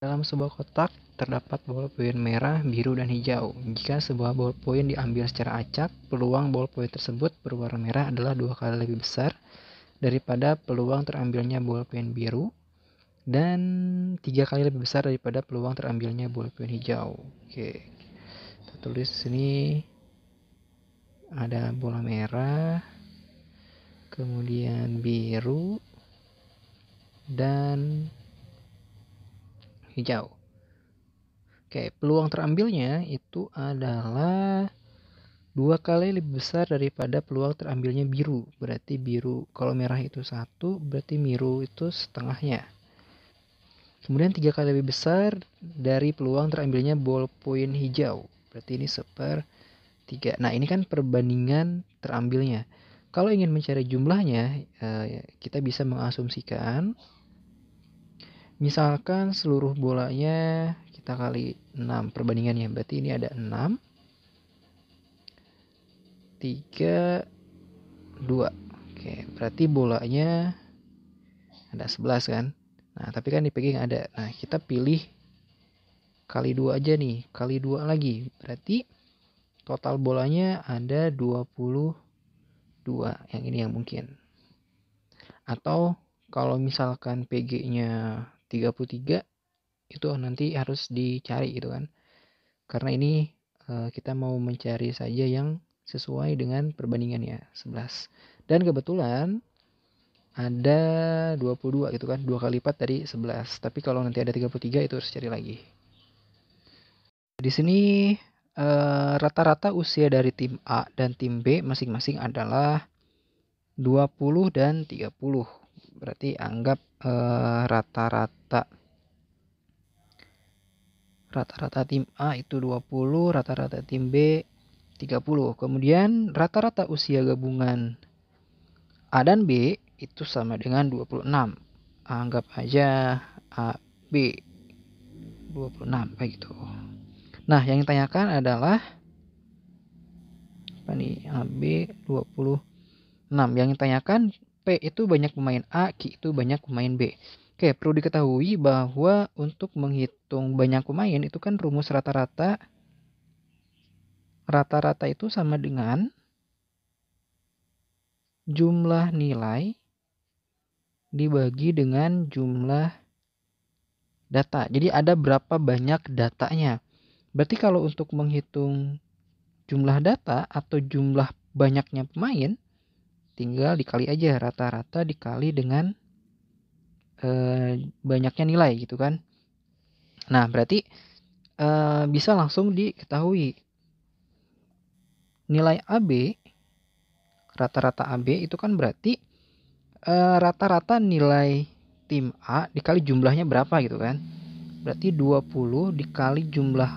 Dalam sebuah kotak terdapat ballpoint merah, biru, dan hijau. Jika sebuah ballpoint diambil secara acak, peluang ballpoint tersebut berwarna merah adalah dua kali lebih besar daripada peluang terambilnya ballpoint biru dan tiga kali lebih besar daripada peluang terambilnya ballpoint hijau. Oke, kita tulis sini ada bola merah, kemudian biru, dan hijau. Oke, peluang terambilnya itu adalah dua kali lebih besar daripada peluang terambilnya biru. Berarti biru kalau merah itu satu, berarti biru itu setengahnya. Kemudian tiga kali lebih besar dari peluang terambilnya ballpoint hijau. Berarti ini seper tiga. Nah ini kan perbandingan terambilnya. Kalau ingin mencari jumlahnya, eh, kita bisa mengasumsikan Misalkan seluruh bolanya kita kali 6 perbandingannya. Berarti ini ada 6 3 2. Oke, berarti bolanya ada 11 kan? Nah, tapi kan di packing ada. Nah, kita pilih kali 2 aja nih, kali 2 lagi. Berarti total bolanya ada 22 yang ini yang mungkin. Atau kalau misalkan PG-nya 33 itu nanti harus dicari gitu kan karena ini eh, kita mau mencari saja yang sesuai dengan perbandingannya 11 dan kebetulan ada 22 gitu kan dua kali lipat dari 11 tapi kalau nanti ada 33 itu harus cari lagi di sini eh, rata-rata uh, usia dari tim A dan tim B masing-masing adalah 20 dan 30 berarti anggap eh, rata-rata eh, rata-rata tim A itu 20, rata-rata tim B 30. Kemudian rata-rata usia gabungan A dan B itu sama dengan 26. Anggap aja A B 26 kayak gitu. Nah, yang ditanyakan adalah apa nih? AB 26. Yang ditanyakan P itu banyak pemain A, Q itu banyak pemain B. Oke, perlu diketahui bahwa untuk menghitung banyak pemain itu kan rumus rata-rata rata-rata itu sama dengan jumlah nilai dibagi dengan jumlah data. Jadi ada berapa banyak datanya. Berarti kalau untuk menghitung jumlah data atau jumlah banyaknya pemain, tinggal dikali aja rata-rata dikali dengan e, banyaknya nilai gitu kan. Nah, berarti e, bisa langsung diketahui nilai AB rata-rata AB itu kan berarti eh, rata-rata e, nilai tim A dikali jumlahnya berapa gitu kan. Berarti 20 dikali jumlah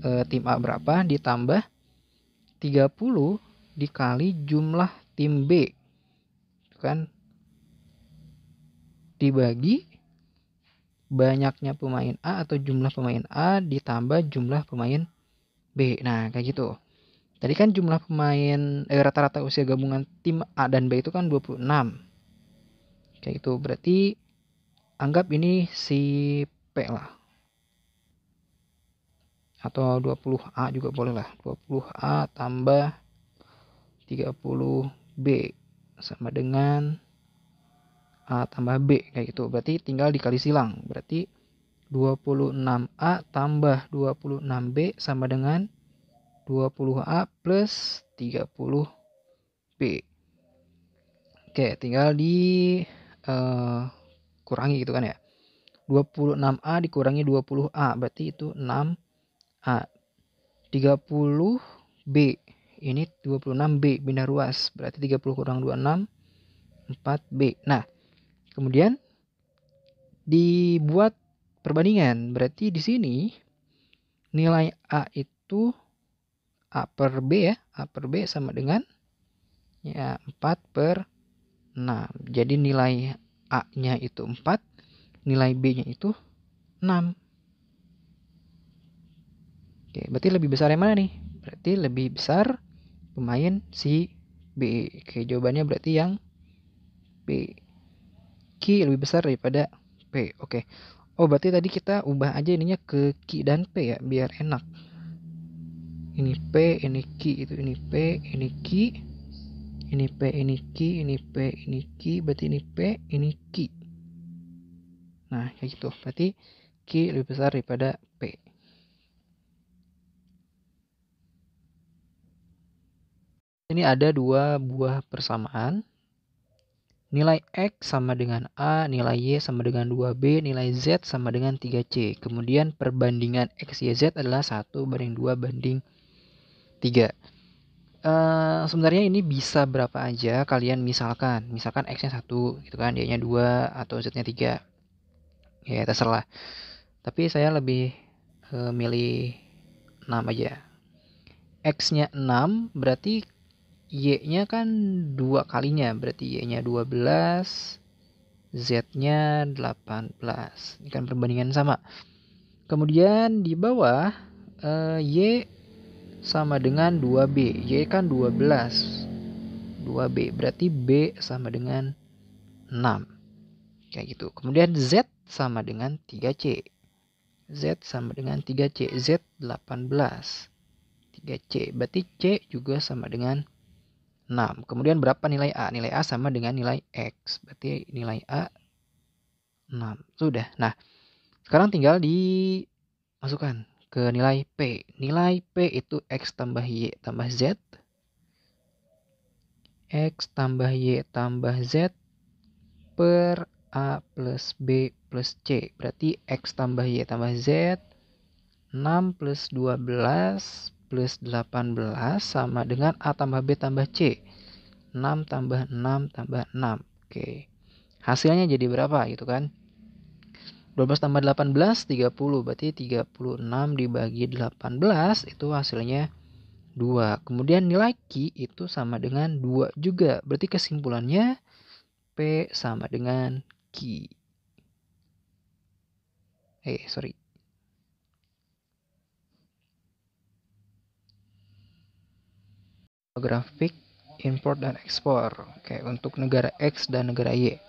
e, tim A berapa ditambah 30 dikali jumlah tim B kan dibagi banyaknya pemain A atau jumlah pemain A ditambah jumlah pemain B. Nah, kayak gitu. Tadi kan jumlah pemain rata eh, rata-rata usia gabungan tim A dan B itu kan 26. Kayak gitu. Berarti anggap ini si P lah. Atau 20A juga boleh lah. 20A tambah 30B sama dengan A tambah B kayak gitu. Berarti tinggal dikali silang. Berarti 26A tambah 26B sama dengan 20A plus 30B. Oke, tinggal di uh, kurangi gitu kan ya. 26A dikurangi 20A berarti itu 6A. 30B ini 26B pindah ruas berarti 30 kurang 26 4B. Nah, kemudian dibuat perbandingan. Berarti di sini nilai A itu A per B ya, A per B sama dengan ya 4 per 6. Jadi nilai A-nya itu 4, nilai B-nya itu 6. Oke, berarti lebih besar yang mana nih? Berarti lebih besar pemain si B. Oke, jawabannya berarti yang B. Ki lebih besar daripada P. Oke. Oh, berarti tadi kita ubah aja ininya ke Ki dan P ya, biar enak. Ini P, ini Ki, itu ini P, ini Ki. Ini P, ini Ki, ini P, ini Ki, berarti ini P, ini Ki. Nah, kayak gitu. Berarti Ki lebih besar daripada Ini ada dua buah persamaan. Nilai X sama dengan A, nilai Y sama dengan 2B, nilai Z sama dengan 3C. Kemudian perbandingan X, Y, Z adalah 1 banding 2 banding 3. Uh, eh, sebenarnya ini bisa berapa aja kalian misalkan. Misalkan X-nya 1 gitu kan, Y-nya 2 atau Z-nya 3. Ya terserah. Tapi saya lebih uh, milih 6 aja. X-nya 6 berarti Y-nya kan dua kalinya, berarti Y-nya 12, Z-nya 18. Ini kan perbandingan sama. Kemudian di bawah uh, Y sama dengan 2B. Y kan 12. 2B berarti B sama dengan 6. Kayak gitu. Kemudian Z sama dengan 3C. Z sama dengan 3C. Z 18. 3C. Berarti C juga sama dengan 18. 6. Kemudian berapa nilai A? Nilai A sama dengan nilai X. Berarti nilai A 6. Sudah. Nah, sekarang tinggal dimasukkan ke nilai P. Nilai P itu X tambah Y tambah Z. X tambah Y tambah Z per A plus B plus C. Berarti X tambah Y tambah Z 6 plus 12 plus 18 sama dengan A tambah B tambah C. 6 tambah 6 tambah 6. Oke. Hasilnya jadi berapa gitu kan? 12 tambah 18 30 berarti 36 dibagi 18 itu hasilnya 2. Kemudian nilai Q itu sama dengan 2 juga. Berarti kesimpulannya P sama dengan Q. Eh, sorry. grafik import dan ekspor. Oke, untuk negara X dan negara Y.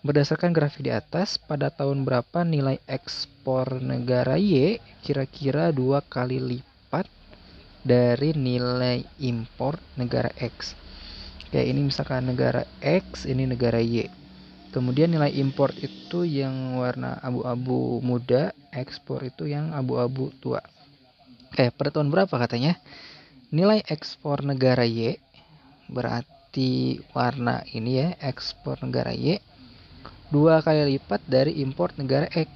Berdasarkan grafik di atas, pada tahun berapa nilai ekspor negara Y kira-kira dua kali lipat dari nilai impor negara X. Oke, ini misalkan negara X, ini negara Y. Kemudian nilai impor itu yang warna abu-abu muda, ekspor itu yang abu-abu tua. Oke, eh, pada tahun berapa katanya? Nilai ekspor negara Y berarti warna ini ya, ekspor negara Y dua kali lipat dari impor negara X.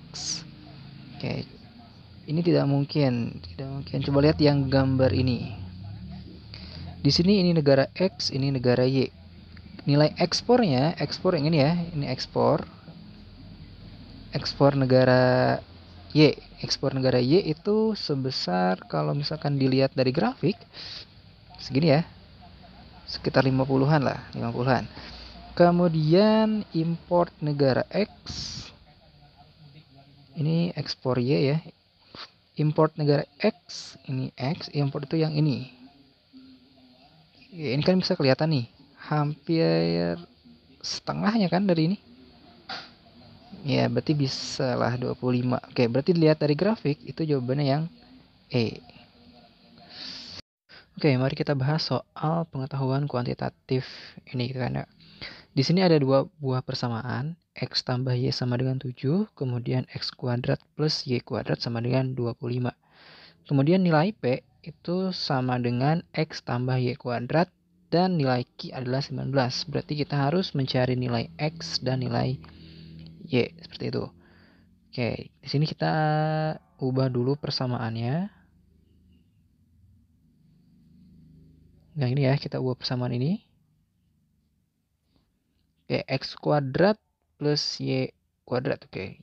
Oke. Ini tidak mungkin, tidak mungkin. Coba lihat yang gambar ini. Di sini ini negara X, ini negara Y. Nilai ekspornya, ekspor yang ini ya, ini ekspor. Ekspor negara Y ekspor negara Y itu sebesar kalau misalkan dilihat dari grafik segini ya sekitar 50-an lah 50-an kemudian import negara X ini ekspor Y ya import negara X ini X import itu yang ini ya, ini kan bisa kelihatan nih hampir setengahnya kan dari ini Ya, berarti bisa lah 25. Oke, berarti dilihat dari grafik itu jawabannya yang E. Oke, mari kita bahas soal pengetahuan kuantitatif ini karena di sini ada dua buah persamaan, x tambah y sama dengan 7, kemudian x kuadrat plus y kuadrat sama dengan 25. Kemudian nilai p itu sama dengan x tambah y kuadrat dan nilai q adalah 19. Berarti kita harus mencari nilai x dan nilai y y seperti itu. Oke, di sini kita ubah dulu persamaannya. Nah ini ya, kita ubah persamaan ini. Oke, x kuadrat plus y kuadrat. Oke,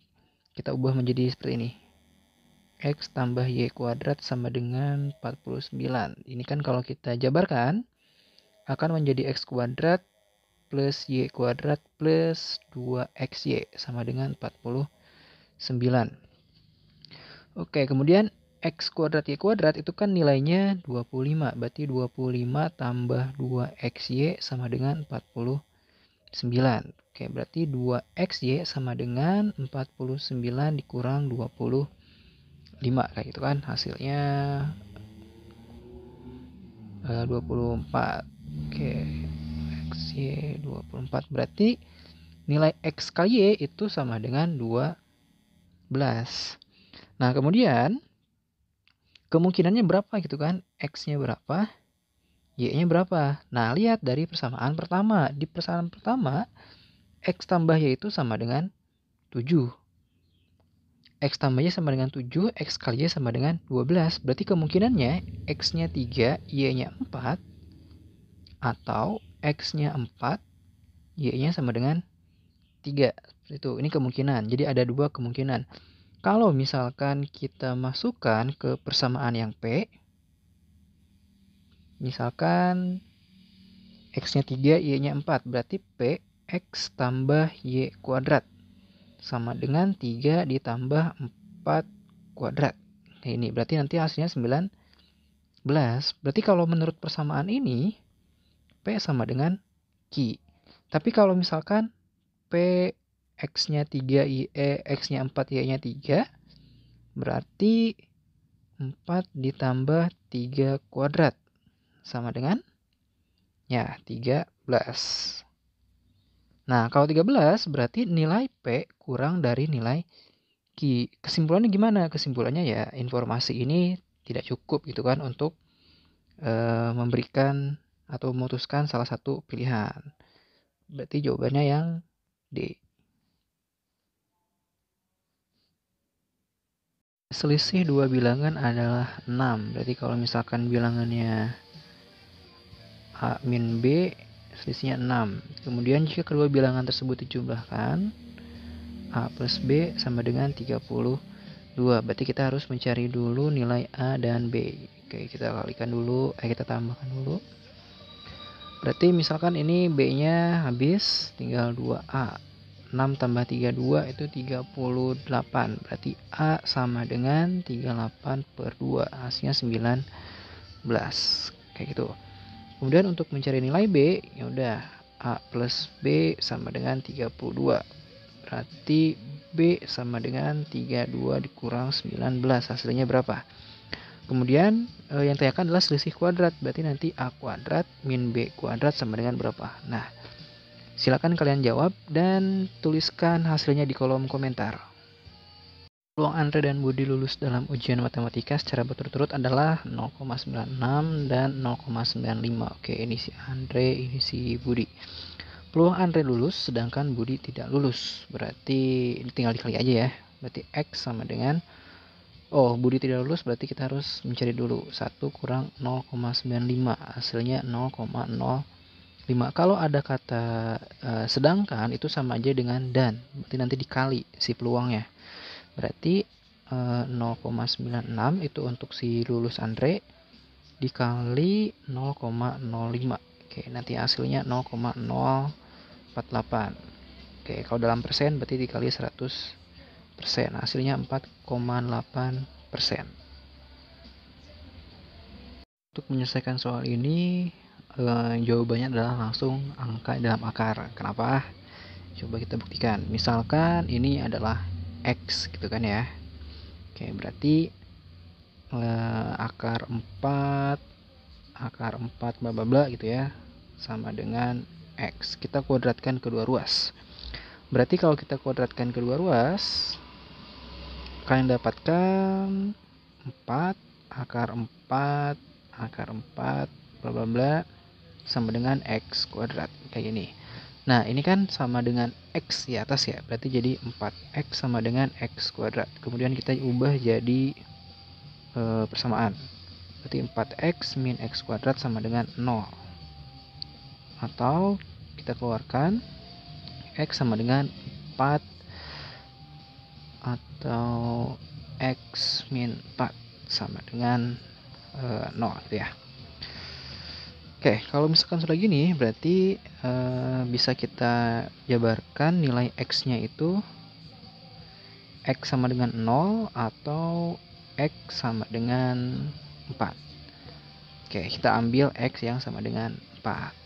kita ubah menjadi seperti ini. X tambah Y kuadrat sama dengan 49. Ini kan kalau kita jabarkan, akan menjadi X kuadrat plus y kuadrat plus 2xy sama dengan 49. Oke, kemudian x kuadrat y kuadrat itu kan nilainya 25. Berarti 25 tambah 2xy sama dengan 49. Oke, berarti 2xy sama dengan 49 dikurang 25. Kayak gitu kan hasilnya 24. Eh, Oke. X, Y 24. Berarti nilai X kali Y itu sama dengan 12. Nah, kemudian kemungkinannya berapa gitu kan? X-nya berapa? Y-nya berapa? Nah, lihat dari persamaan pertama. Di persamaan pertama, X tambah Y itu sama dengan 7. X tambah Y sama dengan 7, X kali Y sama dengan 12. Berarti kemungkinannya X-nya 3, Y-nya 4, atau X-nya 4, Y-nya sama dengan 3. Itu ini kemungkinan. Jadi ada dua kemungkinan. Kalau misalkan kita masukkan ke persamaan yang P, misalkan X-nya 3, Y-nya 4, berarti P X tambah Y kuadrat sama dengan 3 ditambah 4 kuadrat. Nah, ini berarti nanti hasilnya 19. Berarti kalau menurut persamaan ini, P sama dengan Q. Tapi kalau misalkan P X-nya 3, Y, E, X-nya 4, Y-nya 3, berarti 4 ditambah 3 kuadrat sama dengan ya 13. Nah, kalau 13 berarti nilai P kurang dari nilai Q. Kesimpulannya gimana? Kesimpulannya ya informasi ini tidak cukup gitu kan untuk e, memberikan atau memutuskan salah satu pilihan. Berarti jawabannya yang D. Selisih dua bilangan adalah 6. Berarti kalau misalkan bilangannya A min B, selisihnya 6. Kemudian jika kedua bilangan tersebut dijumlahkan, A plus B sama dengan 32. Berarti kita harus mencari dulu nilai A dan B. Oke, kita kalikan dulu, eh kita tambahkan dulu berarti misalkan ini B nya habis tinggal 2A 6 tambah 32 itu 38 berarti A sama dengan 38 per 2 hasilnya 19 kayak gitu kemudian untuk mencari nilai B ya udah A plus B sama dengan 32 berarti B sama dengan 32 dikurang 19 hasilnya berapa Kemudian e, yang teriakan adalah selisih kuadrat, berarti nanti A kuadrat min B kuadrat sama dengan berapa? Nah, silakan kalian jawab dan tuliskan hasilnya di kolom komentar. Peluang Andre dan Budi lulus dalam ujian matematika secara berturut-turut adalah 0,96 dan 0,95. Oke, ini si Andre, ini si Budi. Peluang Andre lulus sedangkan Budi tidak lulus. Berarti tinggal dikali aja ya. Berarti X sama dengan Oh, Budi tidak lulus berarti kita harus mencari dulu. 1 kurang 0,95. Hasilnya 0,05. Kalau ada kata uh, sedangkan itu sama aja dengan dan. Berarti nanti dikali si peluangnya. Berarti uh, eh, 0,96 itu untuk si lulus Andre dikali 0,05. Oke, nanti hasilnya 0,048. Oke, kalau dalam persen berarti dikali 100 persen hasilnya 4,8 persen untuk menyelesaikan soal ini eh, jawabannya adalah langsung angka dalam akar kenapa coba kita buktikan misalkan ini adalah X gitu kan ya Oke berarti eh, akar 4 akar 4 bla bla bla gitu ya sama dengan X kita kuadratkan kedua ruas berarti kalau kita kuadratkan kedua ruas kalian dapatkan 4 akar 4 akar 4 bla bla bla sama dengan x kuadrat kayak gini nah ini kan sama dengan x di atas ya berarti jadi 4x sama dengan x kuadrat kemudian kita ubah jadi e, persamaan berarti 4x min x kuadrat sama dengan 0 atau kita keluarkan x sama dengan 4 atau x min 4 sama dengan uh, eh, 0 gitu ya Oke, kalau misalkan sudah gini, berarti uh, bisa kita jabarkan nilai x-nya itu x sama dengan 0 atau x sama dengan 4. Oke, kita ambil x yang sama dengan 4.